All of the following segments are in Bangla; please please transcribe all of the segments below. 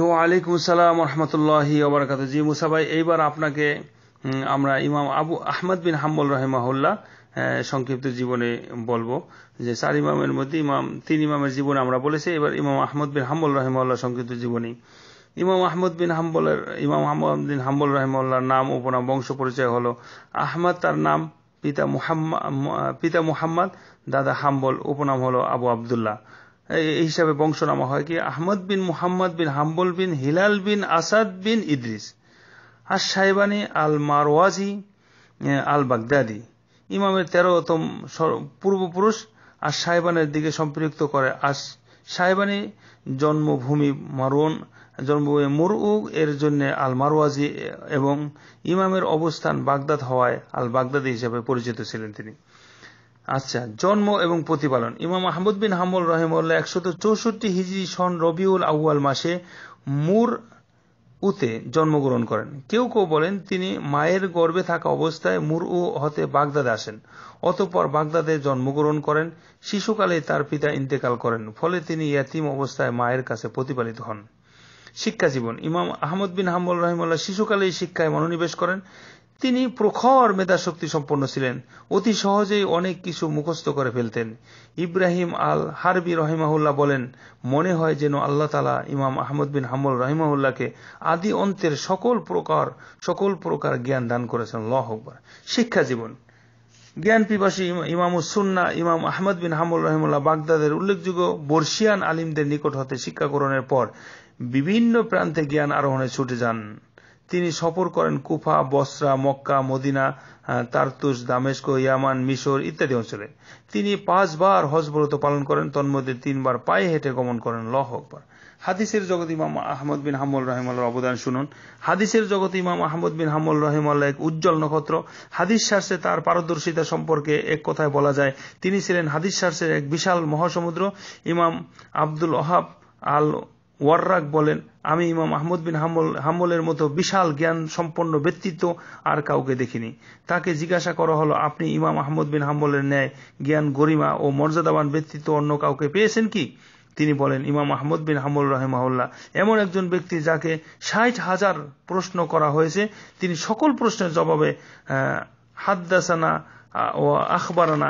ওয়ালাইকুম আসসালাম রহমতুল্লাহি ওবরাকাত জি মুসা ভাই এইবার আপনাকে আমরা ইমাম আবু আহমদ বিন হাম্বল রহেমাহুল্লাহ সংক্ষিপ্ত জীবনে বলবো যে চার ইমামের মধ্যে ইমাম তিন ইমামের জীবনে আমরা বলেছি এবার ইমাম আহমদ বিন হাম্বল রহেমাল্লাহ সংক্ষিপ্ত জীবনী ইমাম আহমদ বিন হাম্বলের ইমাম আহমদ বিন হাম্বল রহেমাল্লাহর নাম উপনাম বংশ পরিচয় হলো আহমদ তার নাম পিতা মুহাম্মদ পিতা মুহাম্মদ দাদা হাম্বল উপনাম হলো আবু আবদুল্লাহ এই হিসাবে নামা হয় কি আহমদ বিন মুহাম্মদ বিন হাম্বল বিন হিলাল বিন আসাদ বিন ইদ্রিস আর সাহেবানি আল মারওয়াজি আল বাগদাদি ইমামের তেরোতম পূর্বপুরুষ আর সাহেবানের দিকে সম্পৃক্ত করে আর সাহেবানি জন্মভূমি মারুন জন্মভূমি মুরউ এর জন্য আল মারওয়াজি এবং ইমামের অবস্থান বাগদাদ হওয়ায় আল বাগদাদি হিসেবে পরিচিত ছিলেন তিনি আচ্ছা জন্ম এবং প্রতিপালন ইমাম আহমদ বিন হাম্বল রহেমুল্লাহ একশত চৌষট্টি হিজড়ি সন রবিউল আউয়াল মাসে মুর উতে জন্মগ্রহণ করেন কেউ কেউ বলেন তিনি মায়ের গর্ভে থাকা অবস্থায় মুর উ হতে বাগদাদে আসেন অতঃপর বাগদাদে জন্মগ্রহণ করেন শিশুকালে তার পিতা ইন্তেকাল করেন ফলে তিনি ইয়াতিম অবস্থায় মায়ের কাছে প্রতিপালিত হন শিক্ষা জীবন ইমাম আহমদ বিন হাম্বুল রহিমুল্লাহ শিশুকালেই শিক্ষায় মনোনিবেশ করেন তিনি প্রখর মেধাশক্তি সম্পন্ন ছিলেন অতি সহজেই অনেক কিছু মুখস্থ করে ফেলতেন ইব্রাহিম আল হারবি রহিমাহুল্লাহ বলেন মনে হয় যেন আল্লাহ তালা ইমাম আহমদ বিন হাম্মল রহিমাহুল্লাহকে আদি অন্তের সকল প্রকার সকল প্রকার জ্ঞান দান করেছেন ল হকবার শিক্ষা জীবন জ্ঞান পিপাসী ইমাম সুন্না ইমাম আহমদ বিন হামুল রহিমুল্লাহ বাগদাদের উল্লেখযোগ্য বর্ষিয়ান আলিমদের নিকট হতে শিক্ষাকরণের পর বিভিন্ন প্রান্তে জ্ঞান আরোহণে ছুটে যান তিনি সফর করেন কুফা বসরা মক্কা মদিনা তারতুস দামেস্ক ইয়ামান মিশর ইত্যাদি অঞ্চলে তিনি পাঁচবার হজব্রত পালন করেন তন্মধ্যে তিনবার পায়ে হেঁটে গমন করেন লহ আকবর হাদিসের জগত ইমাম আহমদ বিন হাম্মল রহিমাল্লার অবদান শুনুন হাদিসের জগত ইমাম আহমদ বিন হাম্মল রহিমাল্লাহ এক উজ্জ্বল নক্ষত্র হাদিস শাস্ত্রে তার পারদর্শিতা সম্পর্কে এক কথায় বলা যায় তিনি ছিলেন হাদিস শাস্ত্রের এক বিশাল মহাসমুদ্র ইমাম আব্দুল ওহাব আল ওয়ার্রাক বলেন আমি ইমাম আহমদ বিন হাম্বল হাম্বলের মতো বিশাল জ্ঞান সম্পন্ন ব্যক্তিত্ব আর কাউকে দেখিনি তাকে জিজ্ঞাসা করা হলো আপনি ইমাম আহমদ বিন হাম্বলের ন্যায় জ্ঞান গরিমা ও মর্যাদাবান ব্যক্তিত্ব অন্য কাউকে পেয়েছেন কি তিনি বলেন ইমাম আহমদ বিন হামুল রহেমাহুল্লাহ এমন একজন ব্যক্তি যাকে ষাট হাজার প্রশ্ন করা হয়েছে তিনি সকল প্রশ্নের জবাবে হাদ্দাসানা ও আখবরানা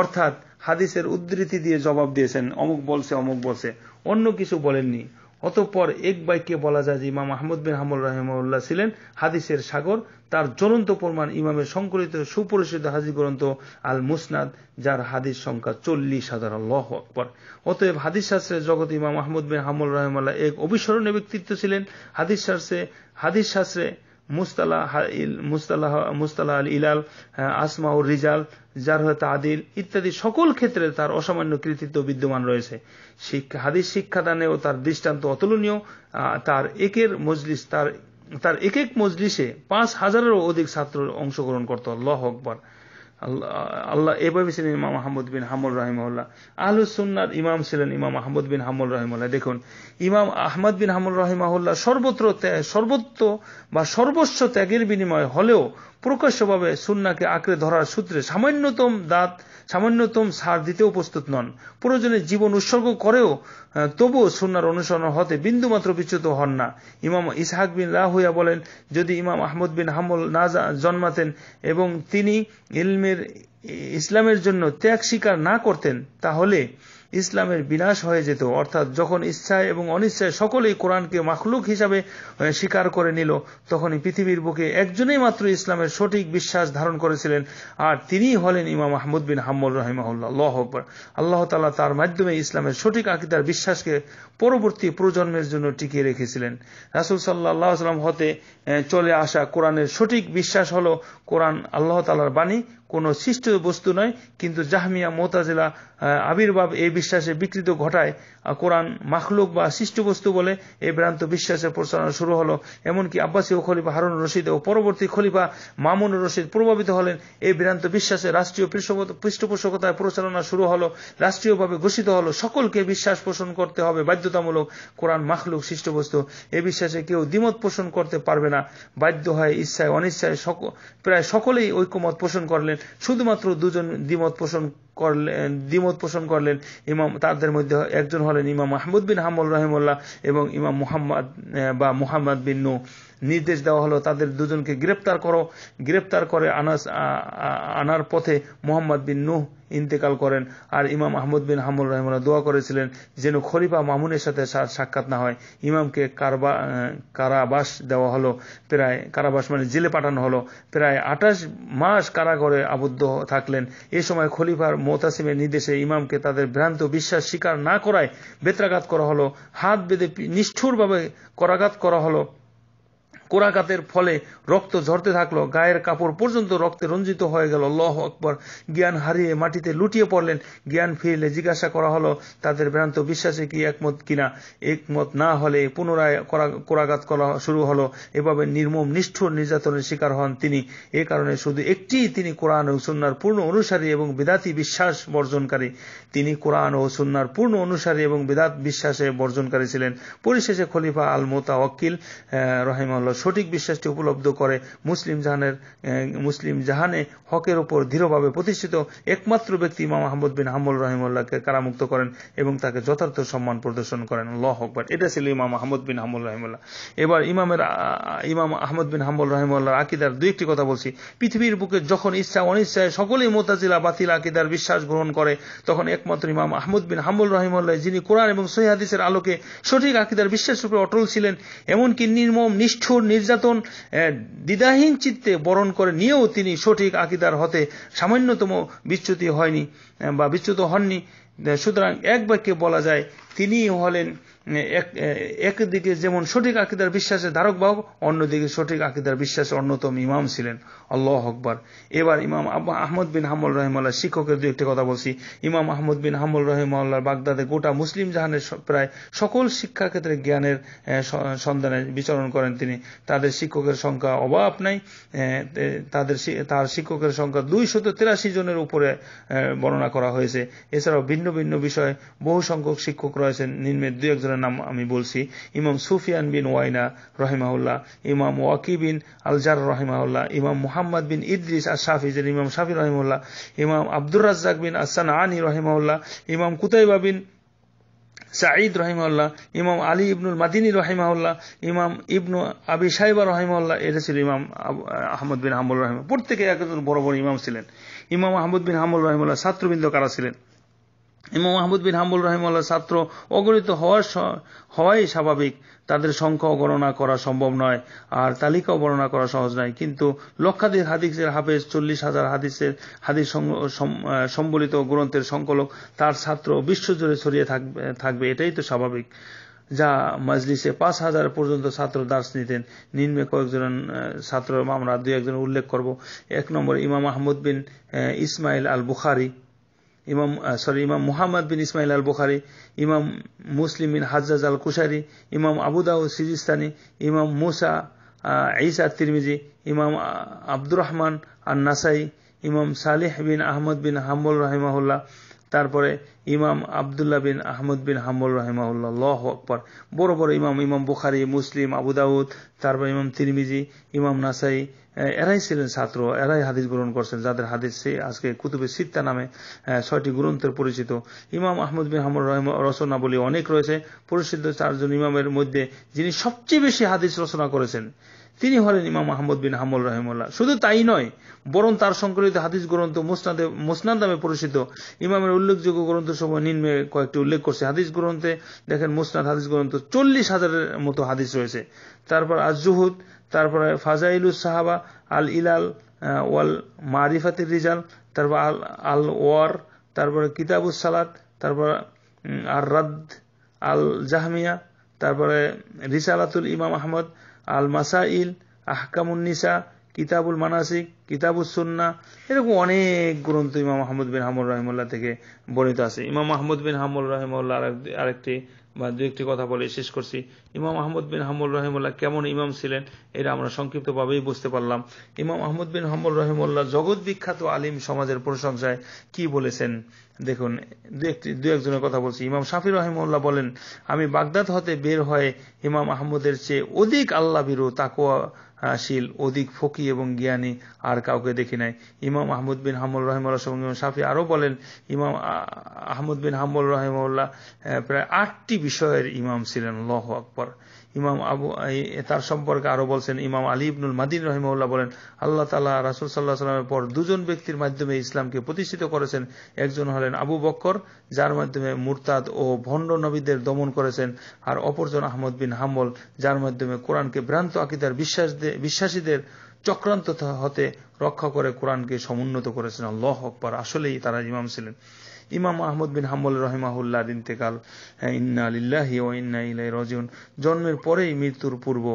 অর্থাৎ হাদিসের উদ্ধৃতি দিয়ে জবাব দিয়েছেন অমুক বলছে অমুক বলছে অন্য কিছু বলেননি অতঃপর এক বাইকে বলা যায় যে ইমাম আহমদ বিন হামুল রাহেমউল্লাহ ছিলেন হাদিসের সাগর তার জ্বলন্ত প্রমাণ ইমামের সংকলিত সুপরিচিত হাজি গ্রন্থ আল মুসনাদ যার হাদিস সংখ্যা চল্লিশ হাজার লহ পর অতএব হাদিস শাস্ত্রের জগৎ ইমাম আহমদ বিন হামুল রহমাল্লাহ এক অবিস্মরণীয় ব্যক্তিত্ব ছিলেন হাদিস শাস্ত্রে হাদিস শাস্ত্রে মুস্তালা আল ইলাল হ্যাঁ, উর রিজাল জারহত আদিল ইত্যাদি সকল ক্ষেত্রে তার অসামান্য কৃতিত্ব বিদ্যমান রয়েছে শিক্ষা হাদিস শিক্ষাদানে ও তার দৃষ্টান্ত অতুলনীয় তার একের মজলিস তার তার এক এক মজলিসে পাঁচ হাজারেরও অধিক ছাত্র অংশগ্রহণ করত আল্লাহ আকবর আল্লাহ এভাবে ছিলেন ইমাম আহমদ বিন হামুল আলু আহলুসুন্নার ইমাম ছিলেন ইমাম আহমদ বিন হামুল রহিমুল্লাহ দেখুন ইমাম আহমদ বিন হামুল রহিমাহুল্লাহ সর্বত্র সর্বত্র বা সর্বোচ্চ ত্যাগের বিনিময় হলেও প্রকাশ্যভাবে সুন্নাকে আঁকড়ে ধরার সূত্রে সামান্যতম দাঁত সামান্যতম সার দিতেও প্রস্তুত নন প্রয়োজনে জীবন উৎসর্গ করেও তবুও সুন্নার অনুসরণ হতে বিন্দুমাত্র বিচ্যুত হন না ইমাম ইসহাক বিন রাহুয়া বলেন যদি ইমাম আহমদ বিন হামল না জন্মাতেন এবং তিনি ইলমের ইসলামের জন্য ত্যাগ স্বীকার না করতেন তাহলে ইসলামের বিনাশ হয়ে যেত অর্থাৎ যখন ইচ্ছায় এবং অনিচ্ছায় সকলেই কোরআনকে মাখলুক হিসাবে স্বীকার করে নিল তখনই পৃথিবীর বুকে একজনেই মাত্র ইসলামের সঠিক বিশ্বাস ধারণ করেছিলেন আর তিনি হলেন ইমাম মাহমুদ বিন হাম্মুল রহিমাহুল্লাহ আল্লাহ আকবর আল্লাহ তালা তার মাধ্যমে ইসলামের সঠিক আকিদার বিশ্বাসকে পরবর্তী প্রজন্মের জন্য টিকিয়ে রেখেছিলেন রাসুল সাল্লাহ সাল্লাম হতে চলে আসা কোরআনের সঠিক বিশ্বাস হল কোরআন আল্লাহ তালার বাণী কোন সৃষ্ট বস্তু নয় কিন্তু জাহমিয়া মোতাজিলা আবির্ভাব এই বিশ্বাসে বিকৃত ঘটায় কোরআন মাখলুক বা সৃষ্ট বস্তু বলে এই ভ্রান্ত বিশ্বাসের প্রচারণা শুরু হল এমনকি আব্বাসী ও খলিফা হারুন রশিদ ও পরবর্তী খলিফা মামুন রশিদ প্রভাবিত হলেন এই ভ্রান্ত বিশ্বাসে রাষ্ট্রীয় পৃষ্ঠপোষকতায় প্রচারণা শুরু হল রাষ্ট্রীয়ভাবে ঘোষিত হল সকলকে বিশ্বাস পোষণ করতে হবে বাধ্যতামূলক কোরআন মাখলুক সৃষ্ট বস্তু এই বিশ্বাসে কেউ দ্বিমত পোষণ করতে পারবে না বাধ্য হয় ইচ্ছায় অনিচ্ছায় প্রায় সকলেই ঐক্যমত পোষণ করলেন করলেন শুধুমাত্র দুজন দ্বিমত পোষণ করলেন দ্বিমত পোষণ করলেন ইমাম তাদের মধ্যে একজন হলেন ইমাম মাহমুদ বিন হামুল রহিমুল্লাহ এবং ইমাম মুহাম্মদ বা মুহাম্মদ বিন নু নির্দেশ দেওয়া হলো তাদের দুজনকে গ্রেপ্তার করো গ্রেপ্তার করে আনাস আনার পথে মোহাম্মদ বিন নু ইন্তেকাল করেন আর ইমাম আহমদ বিন হামুল রহমানা দোয়া করেছিলেন যেন খলিফা মামুনের সাথে সাক্ষাৎ না হয় ইমামকে কারবা কারাবাস দেওয়া হলো প্রায় কারাবাস মানে জেলে পাঠানো হলো প্রায় আঠাশ মাস কারাগরে আবদ্ধ থাকলেন এ সময় খলিফার মোতাসিমের নির্দেশে ইমামকে তাদের ভ্রান্ত বিশ্বাস স্বীকার না করায় বেত্রাঘাত করা হলো হাত বেঁধে নিষ্ঠুরভাবে করাঘাত করা হলো কোরাকাতের ফলে রক্ত ঝরতে থাকলো গায়ের কাপড় পর্যন্ত রক্তে রঞ্জিত হয়ে গেল লহ আকবর জ্ঞান হারিয়ে মাটিতে লুটিয়ে পড়লেন জ্ঞান ফিরলে জিজ্ঞাসা করা হলো তাদের ভ্রান্ত বিশ্বাসে কি একমত কিনা একমত না হলে পুনরায় কোরাঘাত করা শুরু হলো এভাবে নির্মম নিষ্ঠুর নির্যাতনের শিকার হন তিনি এ কারণে শুধু একটি তিনি কোরআন ও সুন্নার পূর্ণ অনুসারী এবং বেদাতি বিশ্বাস বর্জনকারী তিনি কোরআন ও সুন্নার পূর্ণ অনুসারী এবং বেদাত বিশ্বাসে বর্জনকারী ছিলেন পরিশেষে খলিফা আল মোতা ওয়াক্কিল রহিমাল্লা সঠিক বিশ্বাসটি উপলব্ধ করে মুসলিম জাহানের মুসলিম জাহানে হকের ওপর দৃঢ়ভাবে প্রতিষ্ঠিত একমাত্র ব্যক্তি ইমাম আহমদ বিন হাম্মুল রহিমুল্লাহকে কারামুক্ত করেন এবং তাকে যথার্থ সম্মান প্রদর্শন করেন ল হকবার এটা ছিল ইমাম আহমদ বিন হাম্মুল রহিমুল্লাহ এবার ইমামের ইমাম আহমদ বিন হাম্মুল রহিমুল্লাহ আকিদার দুই একটি কথা বলছি পৃথিবীর বুকে যখন ইচ্ছা অনিচ্ছায় সকলেই মোতাজিলা বাতিল আকিদার বিশ্বাস গ্রহণ করে তখন একমাত্র ইমাম আহমদ বিন হাম্মুল রহিমুল্লাহ যিনি কোরআন এবং সহি আলোকে সঠিক আকিদার বিশ্বাস রূপে অটল ছিলেন এমনকি নির্মম নিষ্ঠুর নির্যাতন দ্বিধাহীন চিত্তে বরণ করে নিয়েও তিনি সঠিক আকিদার হতে সামান্যতম বিচ্যুতি হয়নি বা বিচ্যুত হননি সুতরাং এক বাক্যে বলা যায় তিনি হলেন একদিকে যেমন সঠিক আকিদার বিশ্বাসের ধারক বাহক অন্যদিকে সঠিক আকিদার বিশ্বাসের অন্যতম ইমাম ছিলেন আল্লাহ আকবর এবার ইমাম আহমদ বিন হামুল রহমাল্লাহ শিক্ষকের দু একটি কথা বলছি ইমাম আহমদ বিন হামুল রহিমাল্লাহ বাগদাদে গোটা মুসলিম জাহানের প্রায় সকল শিক্ষাক্ষেত্রে জ্ঞানের সন্ধানে বিচরণ করেন তিনি তাদের শিক্ষকের সংখ্যা অভাব নাই তাদের তার শিক্ষকের সংখ্যা দুইশত তিরাশি জনের উপরে বর্ণনা করা হয়েছে এছাড়াও ভিন্ন ভিন্ন বিষয়ে বহু সংখ্যক শিক্ষক রয়েছেন নিম্নের দু একজনের তাদের নাম আমি বলছি ইমাম সুফিয়ান বিন ওয়াইনা রহিমাউল্লাহ ইমাম ওয়াকি বিন আলজার রহিমাউল্লাহ ইমাম মোহাম্মদ বিন ইদ্রিস আর শাফিজের ইমাম শাফি রহিমুল্লাহ ইমাম আব্দুর রাজ্জাক বিন আসান আনি রহিমাউল্লাহ ইমাম কুতাইবা বিন সাঈদ রহিমাউল্লাহ ইমাম আলী ইবনুল মাদিনী রহিমাউল্লাহ ইমাম ইবনু আবি সাইবা রহিমাউল্লাহ এটা ছিল ইমাম আহমদ বিন হাম্বুল রহিমা প্রত্যেকে একজন বড় বড় ইমাম ছিলেন ইমাম আহমদ বিন হাম্বুল রহিমুল্লাহ ছাত্রবৃন্দ কারা ছিলেন ইমাম মাহমুদ বিন হাম্বুল রহিমুল্লাহ ছাত্র অগণিত হওয়ার হওয়াই স্বাভাবিক তাদের সংখ্যা গণনা করা সম্ভব নয় আর তালিকাও বর্ণনা করা সহজ নয় কিন্তু লক্ষাধিক হাদিসের হাফেজ চল্লিশ হাজার হাদিসের হাদিস সম্বলিত গ্রন্থের সংকলক তার ছাত্র বিশ্বজুড়ে ছড়িয়ে থাকবে এটাই তো স্বাভাবিক যা মজলিসে পাঁচ হাজার পর্যন্ত ছাত্র দাস নিতেন নিম্নে কয়েকজন ছাত্র আমরা দু একজন উল্লেখ করব এক নম্বর ইমাম আহমদ বিন ইসমাইল আল বুখারি ইমাম সরি ইমাম মুহাম্মদ বিন ইসমাইল আল বুখারি ইমাম মুসলিম বিন হাজাজ আল কুশারি ইমাম আবুদাউ সিজিস্তানি ইমাম মুসা ঈসা তিরমিজি ইমাম আব্দুর রহমান আর নাসাই ইমাম সালেহ বিন আহমদ বিন হাম্বুল রহিমাহুল্লাহ তারপরে ইমাম আবদুল্লাহ বিন আহমদ বিন হাম্বল রাহিমাউল্লাহ আকবর বড় বড় ইমাম ইমাম বুখারি মুসলিম আবুদাউদ তারপর ইমাম তিরমিজি ইমাম নাসাই এরাই ছিলেন ছাত্র এরাই হাদিস গ্রহণ করছেন যাদের হাদিস সে আজকে কুতুবে সিত্তা নামে ছয়টি গ্রন্থের পরিচিত ইমাম আহমদ বিন রচনা বলি অনেক রয়েছে পরিচিত চারজন ইমামের মধ্যে যিনি সবচেয়ে বেশি হাদিস রচনা করেছেন তিনি হলেন ইমাম আহমদ বিন হামল রহিমুল্লাহ শুধু তাই নয় বরং তার সংকলিত হাদিস গ্রন্থ মুসনাদে মুসনাদ নামে পরিচিত ইমামের উল্লেখযোগ্য গ্রন্থ সময় নিম্নে কয়েকটি উল্লেখ করছে হাদিস গ্রন্থে দেখেন মুসনাদ হাদিস গ্রন্থ চল্লিশ হাজারের মতো হাদিস রয়েছে তারপর আজুহুদ তারপরে ফাজাইল সাহাবা আল ইলাল ওয়াল মারিফাতির রিজাল তারপর আল আল ওয়ার তারপরে কিতাবুস সালাদ তারপর আর রাদ আল জাহমিয়া তারপরে রিসালাতুল ইমাম আহমদ আল মাসাইল নিসা কিতাবুল মানাসিক কিতাবুল সুন্না এরকম অনেক গ্রন্থ ইমাম আহমদ বিন হামুল রহমুল্লাহ থেকে বর্ণিত আছে ইমাম আহমদ বিন হামুল রহমুল্লাহ আরেকটি বা দু একটি কথা বলে শেষ করছি ইমাম আহমদ বিন হাম্বুল রহিমুল্লাহ কেমন ইমাম ছিলেন এটা আমরা সংক্ষিপ্তভাবেই বুঝতে পারলাম ইমাম আহমদ বিন হাম্বুল রহিমুল্লাহ জগৎ বিখ্যাত আলিম সমাজের প্রশংসায় কি বলেছেন দেখুন দু একজনের কথা বলছি ইমাম শাফি রহিমুল্লাহ বলেন আমি বাগদাদ হতে বের হয়ে ইমাম আহমদের চেয়ে অধিক আল্লাহ বিরু তাকোয়া শীল অধিক ফকি এবং জ্ঞানী আর কাউকে দেখি নাই ইমাম আহমদ বিন হামুল রহিমুল্লাহ সঙ্গে ইমাম শাফি আরও বলেন ইমাম আহমদ বিন হামুল রহিমুল্লাহ প্রায় আটটি বিষয়ের ইমাম ছিলেন লহ আকবর ব্যাপার ইমাম আবু তার সম্পর্কে আরো বলছেন ইমাম আলী ইবনুল মাদিন রহিমউল্লাহ বলেন আল্লাহ তালা রাসুল সাল্লাহ সাল্লামের পর দুজন ব্যক্তির মাধ্যমে ইসলামকে প্রতিষ্ঠিত করেছেন একজন হলেন আবু বক্কর যার মাধ্যমে মুরতাদ ও ভণ্ড নবীদের দমন করেছেন আর অপরজন আহমদ বিন হাম্বল যার মাধ্যমে কোরআনকে ভ্রান্ত আকিদার বিশ্বাস বিশ্বাসীদের চক্রান্ত হতে রক্ষা করে কোরআনকে সমুন্নত করেছেন আল্লাহ আকবর আসলেই তারা ইমাম ছিলেন ইমাম আহমদ বিন হাম্বল রহেমাহুল্লার ইন্তেকাল হ্যাঁ, ইন্না আলিল্লাহি ও ইন্না ইলাই রজন জন্মের পরেই মৃত্যুর পূর্ব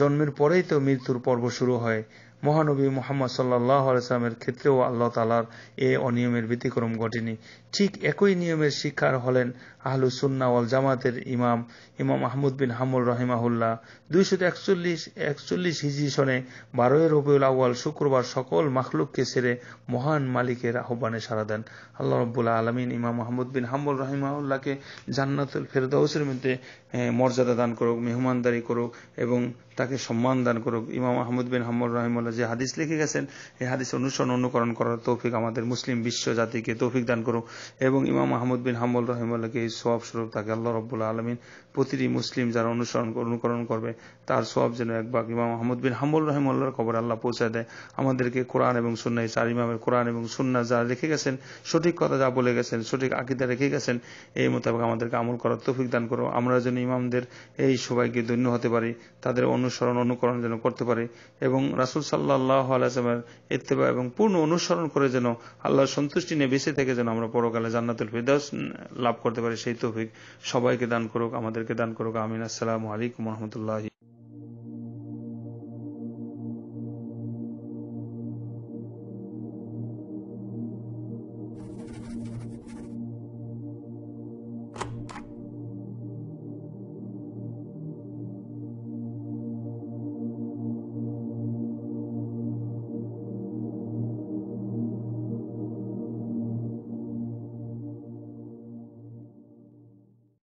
জন্মের পরেই তো মৃত্যুর পর্ব শুরু হয় মহানবী মোহাম্মদ সাল্লাহ আলসালামের ক্ষেত্রেও আল্লাহ তালার এ অনিয়মের ব্যতিক্রম ঘটেনি ঠিক একই নিয়মের শিক্ষার হলেন আহলু সুন্না ওয়াল জামাতের ইমাম ইমাম আহমুদ বিন হামুল রহিমাহুল্লাহ দুইশত একচল্লিশ একচল্লিশ হিজি সনে বারোই রবিউল আউ্বাল শুক্রবার সকল মাখলুককে সেরে মহান মালিকের আহ্বানে সারা দেন আল্লাহ রব্বুল্লাহ আলমিন ইমাম মাহমুদ বিন হাম্বুল রহিমাহুল্লাহকে জান্নাতুল ফেরদাউসের মধ্যে মর্যাদা দান করুক মেহমানদারি করুক এবং তাকে সম্মান দান করুক ইমাম আহমুদ বিন হাম্বুল রহিমুল্লাহ সাল্লামে যে হাদিস লিখে গেছেন এই হাদিস অনুসরণ অনুকরণ করার তৌফিক আমাদের মুসলিম বিশ্ব জাতিকে তৌফিক দান করুক এবং ইমাম মাহমুদ বিন হাম্মুল রহিমুল্লাহকে এই সব স্বরূপ তাকে আল্লাহ রব্বুল্লাহ আলমিন প্রতিটি মুসলিম যারা অনুসরণ অনুকরণ করবে তার সব যেন এক বাক ইমাম আহমদ বিন হাম্বুল রহমুল্লাহর খবর আল্লাহ পৌঁছে দেয় আমাদেরকে কোরআন এবং সুন্না চার ইমামের কোরআন এবং সুন্না যা রেখে গেছেন সঠিক কথা যা বলে গেছেন সঠিক আকিদা রেখে গেছেন এই মোতাবেক আমাদেরকে আমল করার তৌফিক দান করো আমরা যেন ইমামদের এই সবাইকে ধন্য হতে পারি তাদের অনুসরণ অনুকরণ যেন করতে পারি এবং রাসুল সাল্লাহ আলাইসলামের ইত্তেবা এবং পূর্ণ অনুসরণ করে যেন আল্লাহর সন্তুষ্টি নিয়ে বেঁচে থেকে যেন আমরা পরকালে জান্নাতুল ফেদাস লাভ করতে পারি সেই তৌফিক সবাইকে দান করুক আমাদেরকে সকলকে দান করুক আমিন আসসালামু আলাইকুম রহমতুল্লাহ